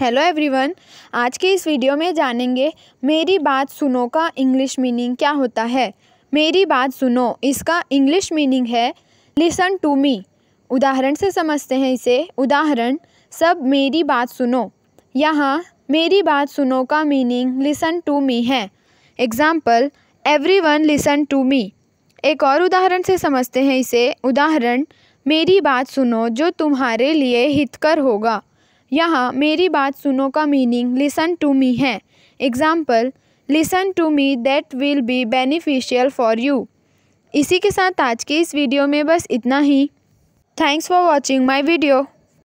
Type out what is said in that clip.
hello everyone आज के इस वीडियो में जानेंगे मेरी बात सुनो का इंग्लिश मीनिंग क्या होता है मेरी बात सुनो इसका इंग्लिश मीनिंग है लिसन टू मी उदाहरण से समझते हैं इसे उदाहरण सब मेरी बात सुनो यहाँ मेरी बात सुनो का मीनिंग लिसन टू मी है example everyone listen to me एक और उदाहरण से समझते हैं इसे उदाहरण मेरी बात सुनो जो तुम्हारे लिए हितकर होगा यहाँ मेरी बात सुनो का मीनिंग लिसन टू मी है example listen to me that will be beneficial for you इसी के साथ आज के इस वीडियो में बस इतना ही thanks for watching my video